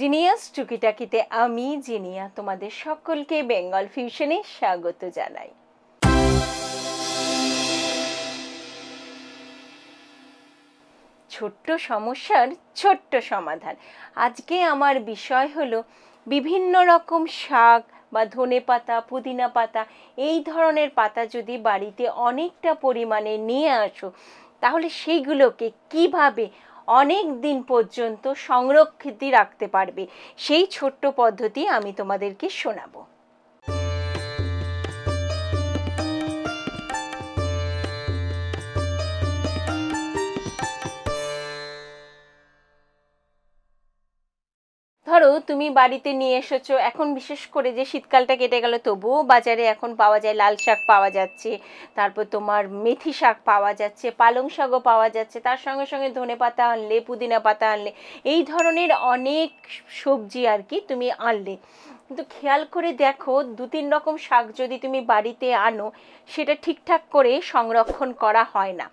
genius টুকিটাকিতে আমি জিনিয়া তোমাদের সকলকে বেঙ্গল ফিউশনে স্বাগত জানাই ছোট্ট সমস্যার ছোট্ট সমাধান আজকে আমার বিষয় হলো বিভিন্ন রকম শাক বা ধনে পাতা পুদিনা পাতা এই ধরনের পাতা যদি বাড়িতে অনেকটা পরিমাণে নিয়ে আসো তাহলে সেইগুলোকে কিভাবে অনেক দিন পর্যন্ত সংরক্ষিত রাখতে পারবে সেই ছোট্ট পদ্ধতি আমি তোমাদেরকে শোনাবো তুমি বাড়িতে নিয়ে এসেছো এখন বিশেষ করে যে শীতকালটা কেটে গেল তবুও বাজারে এখন পাওয়া যায় লাল শাক পাওয়া যাচ্ছে তারপর তোমার মেথি শাক পাওয়া যাচ্ছে পালং শাকও পাওয়া যাচ্ছে তার সঙ্গে সঙ্গে ধনে পাতা আনলে পুদিনা পাতা আনলে এই ধরনের অনেক সবজি আর কি তুমি আনলে কিন্তু খেয়াল করে দেখো দু তিন রকম শাক যদি তুমি বাড়িতে আনো সেটা ঠিকঠাক করে সংরক্ষণ করা হয় না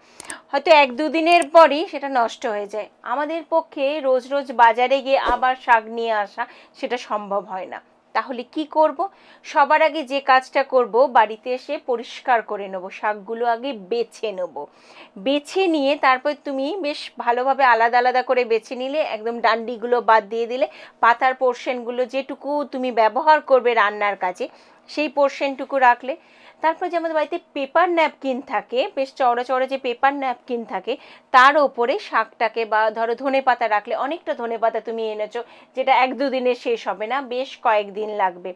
হয়তো এক দুদিনের পরই সেটা নষ্ট হয়ে যায় আমাদের পক্ষে রোজ রোজ বাজারে গিয়ে আবার শাক নিয়ে আসা সেটা সম্ভব হয় না তাহলে কি করব সবার আগে যে কাজটা করব বাড়িতে এসে পরিষ্কার করে নেব শাকগুলো আগে বেছে নেব বেছে নিয়ে তারপর তুমি বেশ ভালোভাবে আলাদা আলাদা করে বেছে নিলে একদম ডান্ডিগুলো বাদ দিয়ে দিলে পাতার পোর্শনগুলো যেটুকু তুমি ব্যবহার করবে রান্নার কাজে সেই পোর্শনটুকু রাখলে তারপর যে আমাদের বাড়িতে পেপার ন্যাপকিন থাকে বেশ চওড়া চওড়া যে পেপার ন্যাপকিন থাকে তার ওপরে শাকটাকে বা ধরো ধনে পাতা রাখলে অনেকটা ধনে পাতা তুমি এনেছো যেটা এক দুদিনে শেষ হবে না বেশ কয়েকদিন লাগবে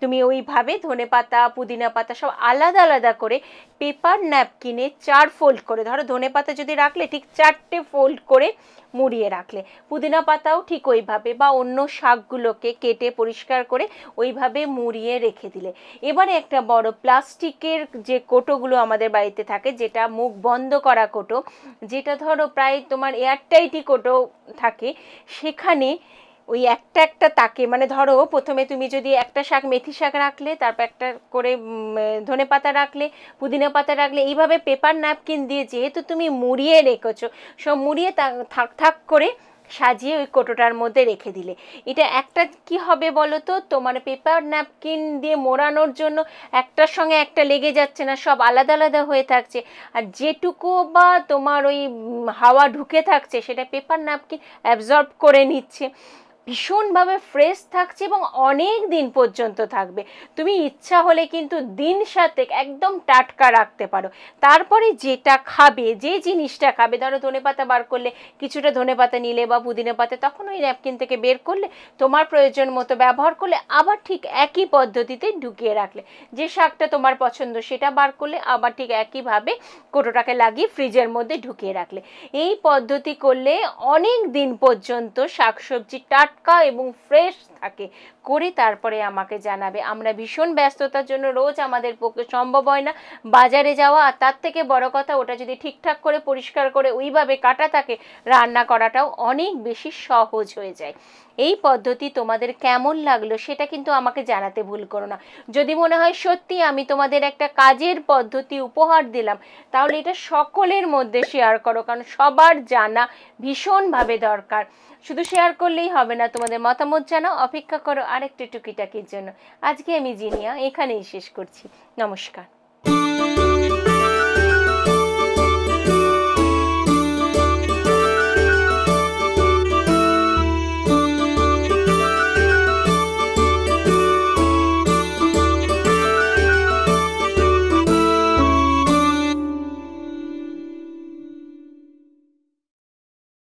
তুমি ওইভাবে ধনে পাতা পুদিনা পাতা সব আলাদা আলাদা করে পেপার ন্যাপকিনে চার ফোল্ড করে ধরো ধনে পাতা যদি রাখলে ঠিক চারটে ফোল্ড করে মুড়িয়ে রাখলে পুদিনা পাতাও ঠিক ওইভাবে বা অন্য শাকগুলোকে কেটে পরিষ্কার করে ওইভাবে মুড়িয়ে রেখে দিলে এবারে একটা বড় প্লাস্টিকের যে কোটোগুলো আমাদের বাড়িতে থাকে যেটা মুখ বন্ধ করা কোটো যেটা ধরো প্রায় তোমার এয়ারটাইটি কোটো থাকে সেখানে ওই একটা একটা তাকে মানে ধরো প্রথমে তুমি যদি একটা শাক মেথি শাক রাখলে তারপর একটা করে ধনে পাতা রাখলে পুদিনা পাতা রাখলে এইভাবে পেপার ন্যাপকিন দিয়ে যেহেতু তুমি মুড়িয়ে রেখেছো সব মুড়িয়ে থাক থাক করে সাজিয়ে ওই কোটোটার মধ্যে রেখে দিলে এটা একটা কি হবে বলো তো তোমার পেপার ন্যাপকিন দিয়ে মোড়ানোর জন্য একটার সঙ্গে একটা লেগে যাচ্ছে না সব আলাদা আলাদা হয়ে থাকছে আর যেটুকু বা তোমার ওই হাওয়া ঢুকে থাকছে সেটা পেপার ন্যাপকিন অ্যাবজর্ব করে নিচ্ছে ভীষণভাবে ফ্রেশ থাকছে এবং অনেক দিন পর্যন্ত থাকবে তুমি ইচ্ছা হলে কিন্তু দিন সাথে একদম টাটকা রাখতে পারো তারপরে যেটা খাবে যে জিনিসটা খাবে ধরো ধনে পাতা বার করলে কিছুটা ধনে পাতা নিলে বা পুদিনা পাতা তখন ওই ন্যাপকিন থেকে বের করলে তোমার প্রয়োজন মতো ব্যবহার করলে আবার ঠিক একই পদ্ধতিতে ঢুকিয়ে রাখলে যে শাকটা তোমার পছন্দ সেটা বার করলে আবার ঠিক একইভাবে কোটোটাকে লাগিয়ে ফ্রিজের মধ্যে ঢুকিয়ে রাখলে এই পদ্ধতি করলে অনেক দিন পর্যন্ত শাকসবজি টাট có ibun fresco থাকে করে তারপরে আমাকে জানাবে আমরা ভীষণ ব্যস্ততার জন্য রোজ আমাদের পক্ষে সম্ভব হয় না বাজারে যাওয়া আর তার থেকে বড় কথা ওটা যদি ঠিকঠাক করে পরিষ্কার করে ওইভাবে কাটা থাকে রান্না করাটাও অনেক বেশি সহজ হয়ে যায় এই পদ্ধতি তোমাদের কেমন লাগলো সেটা কিন্তু আমাকে জানাতে ভুল করো না যদি মনে হয় সত্যি আমি তোমাদের একটা কাজের পদ্ধতি উপহার দিলাম তাহলে এটা সকলের মধ্যে শেয়ার করো কারণ সবার জানা ভীষণভাবে দরকার শুধু শেয়ার করলেই হবে না তোমাদের মতামত জানাও অপেক্ষা করো আরেকটা টুকিটাকির জন্য আজকে আমি জিনিয়া এখানেই শেষ করছি নমস্কার